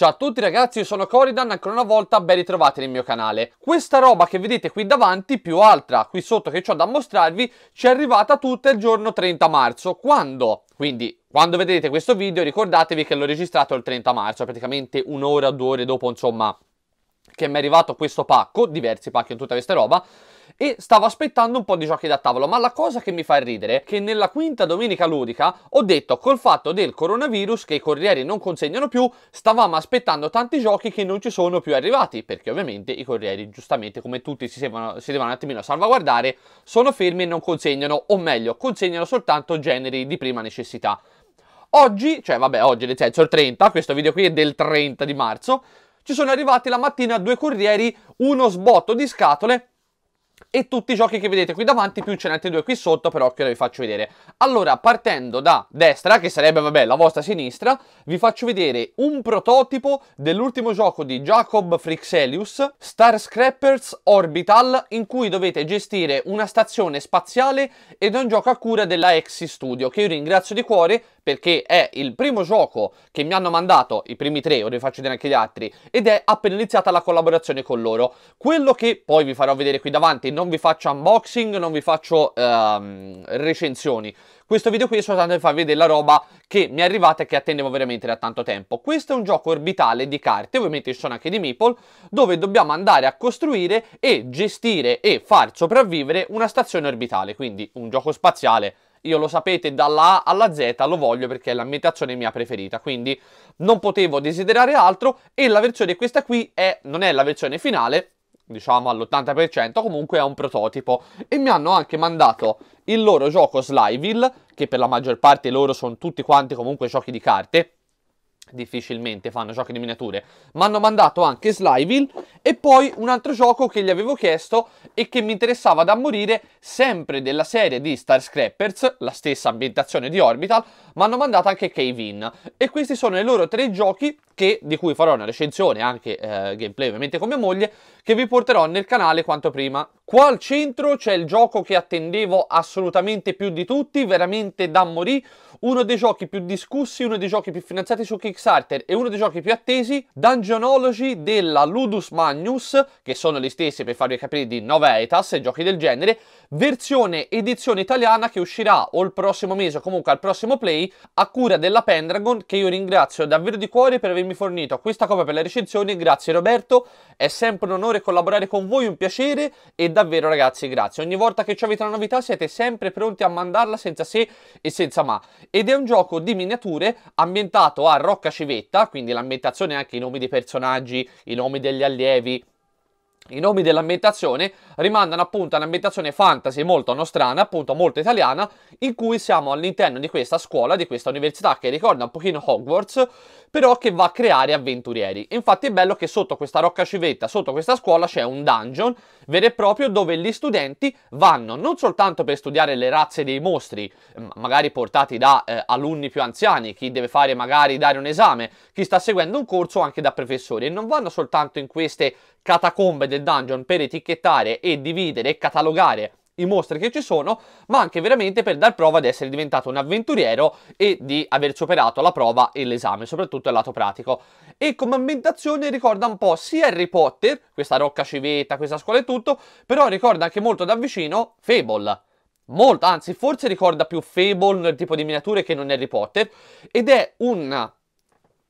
Ciao a tutti ragazzi, io sono Coridan, ancora una volta ben ritrovati nel mio canale. Questa roba che vedete qui davanti, più altra qui sotto che ho da mostrarvi, ci è arrivata tutta il giorno 30 marzo, quando, quindi quando vedrete questo video ricordatevi che l'ho registrato il 30 marzo, praticamente un'ora due ore dopo insomma che mi è arrivato questo pacco, diversi pacchi in tutta questa roba, e stavo aspettando un po' di giochi da tavolo, ma la cosa che mi fa ridere è che nella quinta domenica ludica ho detto col fatto del coronavirus che i corrieri non consegnano più, stavamo aspettando tanti giochi che non ci sono più arrivati, perché ovviamente i corrieri giustamente come tutti si, devono, si devono un attimino salvaguardare, sono fermi e non consegnano, o meglio, consegnano soltanto generi di prima necessità. Oggi, cioè vabbè oggi nel senso il 30, questo video qui è del 30 di marzo, ci sono arrivati la mattina due corrieri, uno sbotto di scatole e tutti i giochi che vedete qui davanti più ce ne altri due qui sotto però che vi faccio vedere allora partendo da destra che sarebbe vabbè la vostra sinistra vi faccio vedere un prototipo dell'ultimo gioco di Jacob Frixelius Star Scrappers Orbital in cui dovete gestire una stazione spaziale ed è un gioco a cura della Exi Studio che io ringrazio di cuore perché è il primo gioco che mi hanno mandato, i primi tre, ora vi faccio vedere anche gli altri, ed è appena iniziata la collaborazione con loro. Quello che poi vi farò vedere qui davanti, non vi faccio unboxing, non vi faccio ehm, recensioni. Questo video qui è soltanto per farvi vedere la roba che mi è arrivata e che attendevo veramente da tanto tempo. Questo è un gioco orbitale di carte, ovviamente ci sono anche di Meeple, dove dobbiamo andare a costruire e gestire e far sopravvivere una stazione orbitale, quindi un gioco spaziale io lo sapete dalla A alla Z lo voglio perché è l'ambientazione mia preferita, quindi non potevo desiderare altro e la versione questa qui è, non è la versione finale, diciamo all'80%, comunque è un prototipo e mi hanno anche mandato il loro gioco Slyville, che per la maggior parte loro sono tutti quanti comunque giochi di carte, difficilmente fanno giochi di miniature. Mi hanno mandato anche Slyville e poi un altro gioco che gli avevo chiesto e che mi interessava da morire, sempre della serie di Star Scrappers, la stessa ambientazione di Orbital, mi hanno mandato anche Cave-In. E questi sono i loro tre giochi che, di cui farò una recensione, anche eh, gameplay ovviamente con mia moglie, che vi porterò nel canale quanto prima. Qua al centro c'è il gioco che attendevo assolutamente più di tutti, veramente da morire, uno dei giochi più discussi, uno dei giochi più finanziati su Kickstarter e uno dei giochi più attesi, Dungeonology della Ludus Magnus, che sono gli stessi per farvi capire di Novetas e giochi del genere, versione edizione italiana che uscirà o il prossimo mese o comunque al prossimo play a cura della Pendragon che io ringrazio davvero di cuore per avermi fornito questa copia per la recensione, grazie Roberto, è sempre un onore collaborare con voi, un piacere e davvero ragazzi grazie, ogni volta che ci avete una novità siete sempre pronti a mandarla senza se e senza ma ed è un gioco di miniature ambientato a Rocca Civetta, quindi l'ambientazione anche i nomi dei personaggi, i nomi degli allievi, i nomi dell'ambientazione rimandano appunto all'ambientazione fantasy molto nostrana, appunto molto italiana, in cui siamo all'interno di questa scuola, di questa università che ricorda un pochino Hogwarts, però che va a creare avventurieri. Infatti è bello che sotto questa rocca civetta, sotto questa scuola c'è un dungeon vero e proprio dove gli studenti vanno non soltanto per studiare le razze dei mostri, magari portati da eh, alunni più anziani, chi deve fare magari dare un esame, chi sta seguendo un corso anche da professori, e non vanno soltanto in queste catacombe del del dungeon per etichettare e dividere e catalogare i mostri che ci sono, ma anche veramente per dar prova di essere diventato un avventuriero e di aver superato la prova e l'esame, soprattutto il lato pratico. E come ambientazione ricorda un po' sia Harry Potter, questa rocca civetta, questa scuola e tutto, però ricorda anche molto da vicino Fable. Molto, anzi forse ricorda più Fable nel tipo di miniature che non Harry Potter, ed è un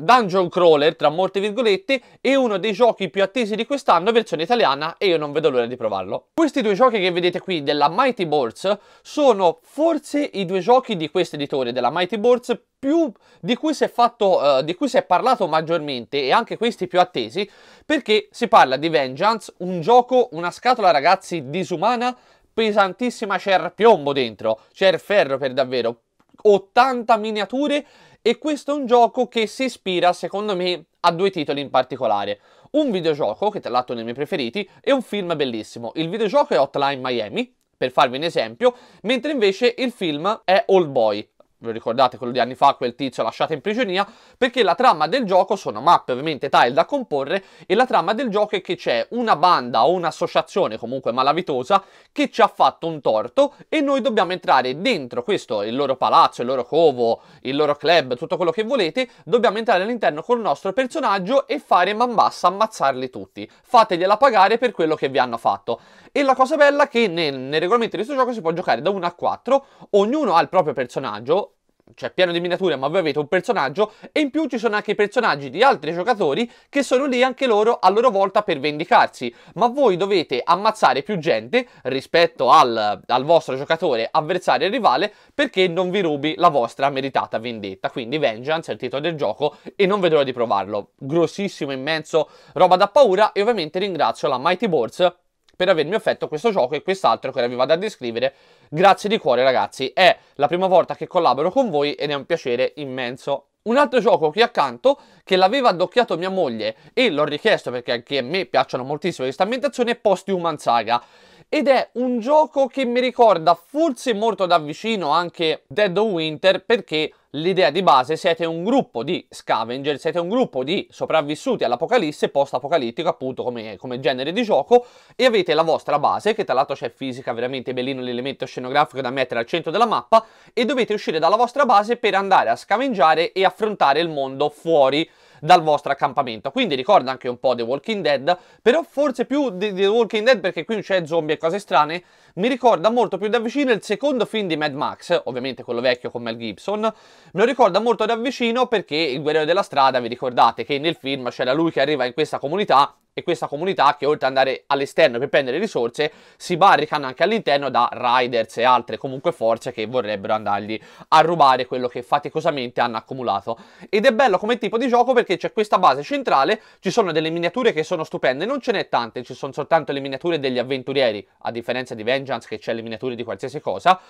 Dungeon Crawler, tra molte virgolette, è uno dei giochi più attesi di quest'anno, versione italiana, e io non vedo l'ora di provarlo. Questi due giochi che vedete qui della Mighty Boards sono forse i due giochi di questo editore, della Mighty Boards, più di cui si è fatto uh, di cui si è parlato maggiormente e anche questi più attesi perché si parla di Vengeance, un gioco, una scatola ragazzi disumana, pesantissima, c'è piombo dentro, c'è ferro per davvero, 80 miniature e questo è un gioco che si ispira, secondo me, a due titoli in particolare. Un videogioco, che tra l'altro è uno dei miei preferiti, e un film bellissimo. Il videogioco è Hotline Miami, per farvi un esempio, mentre invece il film è Old Boy, ve lo ricordate quello di anni fa, quel tizio lasciato in prigionia, perché la trama del gioco sono mappe, ovviamente tile da comporre, e la trama del gioco è che c'è una banda o un'associazione comunque malavitosa che ci ha fatto un torto e noi dobbiamo entrare dentro questo, il loro palazzo, il loro covo, il loro club, tutto quello che volete, dobbiamo entrare all'interno col nostro personaggio e fare man bassa, ammazzarli tutti. Fategliela pagare per quello che vi hanno fatto. E la cosa bella è che nel, nel regolamento di questo gioco si può giocare da 1 a 4, ognuno ha il proprio personaggio, cioè pieno di miniature, ma voi avete un personaggio e in più ci sono anche i personaggi di altri giocatori che sono lì anche loro a loro volta per vendicarsi, ma voi dovete ammazzare più gente rispetto al, al vostro giocatore avversario e rivale perché non vi rubi la vostra meritata vendetta, quindi Vengeance è il titolo del gioco e non vedo l'ora di provarlo, grossissimo, immenso, roba da paura e ovviamente ringrazio la Mighty Boards per avermi offerto questo gioco e quest'altro che ora vi vado a descrivere. Grazie di cuore ragazzi, è la prima volta che collaboro con voi ed è un piacere immenso. Un altro gioco qui accanto che l'aveva addocchiato mia moglie e l'ho richiesto perché anche a me piacciono moltissimo questa ambientazione è Post Human Saga ed è un gioco che mi ricorda forse molto da vicino anche Dead of Winter perché l'idea di base siete un gruppo di scavenger, siete un gruppo di sopravvissuti all'apocalisse, post-apocalittico appunto come, come, genere di gioco e avete la vostra base, che tra l'altro c'è fisica, veramente bellino l'elemento scenografico da mettere al centro della mappa e dovete uscire dalla vostra base per andare a scavengiare e affrontare il mondo fuori dal vostro accampamento. Quindi ricorda anche un po' The Walking Dead, però forse più di The Walking Dead perché qui non c'è zombie e cose strane, mi ricorda molto più da vicino il secondo film di Mad Max, ovviamente quello vecchio con Mel Gibson, me lo ricorda molto da vicino perché il guerriero della strada, vi ricordate che nel film c'era lui che arriva in questa comunità e questa comunità che oltre ad andare all'esterno per prendere risorse si barricano anche all'interno da riders e altre comunque forze che vorrebbero andargli a rubare quello che faticosamente hanno accumulato ed è bello come tipo di gioco perché c'è questa base centrale ci sono delle miniature che sono stupende non ce n'è tante ci sono soltanto le miniature degli avventurieri a differenza di Vengeance che c'è le miniature di qualsiasi cosa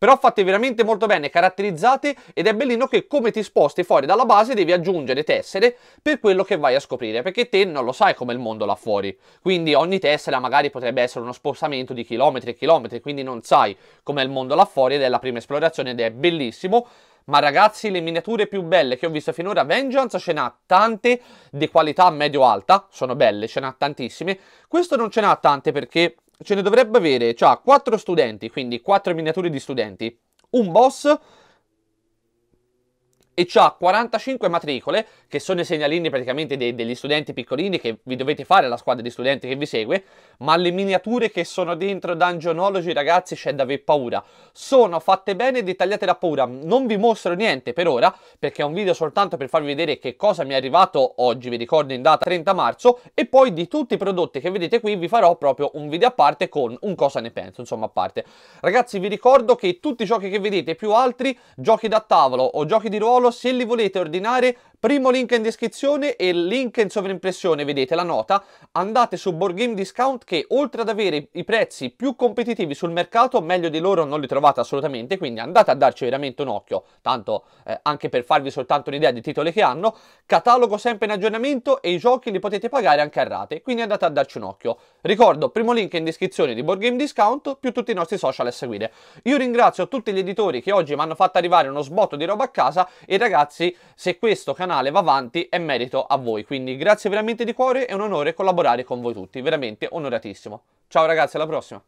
però fatte veramente molto bene, caratterizzate ed è bellino che come ti sposti fuori dalla base devi aggiungere tessere per quello che vai a scoprire, perché te non lo sai come il mondo là fuori, quindi ogni tessera magari potrebbe essere uno spostamento di chilometri e chilometri, quindi non sai com'è il mondo là fuori ed è la prima esplorazione ed è bellissimo. Ma ragazzi, le miniature più belle che ho visto finora, Vengeance ce n'ha tante di qualità medio-alta, sono belle, ce n'ha tantissime. Questo non ce n'ha tante perché ce ne dovrebbe avere, cioè 4 studenti, quindi 4 miniature di studenti, un boss, e ha 45 matricole, che sono i segnalini praticamente dei, degli studenti piccolini che vi dovete fare la squadra di studenti che vi segue, ma le miniature che sono dentro Dungeonology, ragazzi, c'è da aver paura. Sono fatte bene e dettagliate da paura, non vi mostro niente per ora, perché è un video soltanto per farvi vedere che cosa mi è arrivato oggi, vi ricordo in data 30 marzo, e poi di tutti i prodotti che vedete qui vi farò proprio un video a parte con un cosa ne penso, insomma a parte. Ragazzi, vi ricordo che tutti i giochi che vedete, più altri giochi da tavolo o giochi di ruolo, euro se li volete ordinare primo link in descrizione e link in sovrimpressione vedete la nota andate su Board Game Discount che oltre ad avere i prezzi più competitivi sul mercato meglio di loro non li trovate assolutamente quindi andate a darci veramente un occhio tanto eh, anche per farvi soltanto un'idea di titoli che hanno catalogo sempre in aggiornamento e i giochi li potete pagare anche a rate quindi andate a darci un occhio ricordo primo link in descrizione di Board Game Discount più tutti i nostri social a seguire io ringrazio tutti gli editori che oggi mi hanno fatto arrivare uno sbotto di roba a casa e ragazzi se questo canale va avanti è merito a voi, quindi grazie veramente di cuore, e un onore collaborare con voi tutti, veramente onoratissimo. Ciao ragazzi, alla prossima!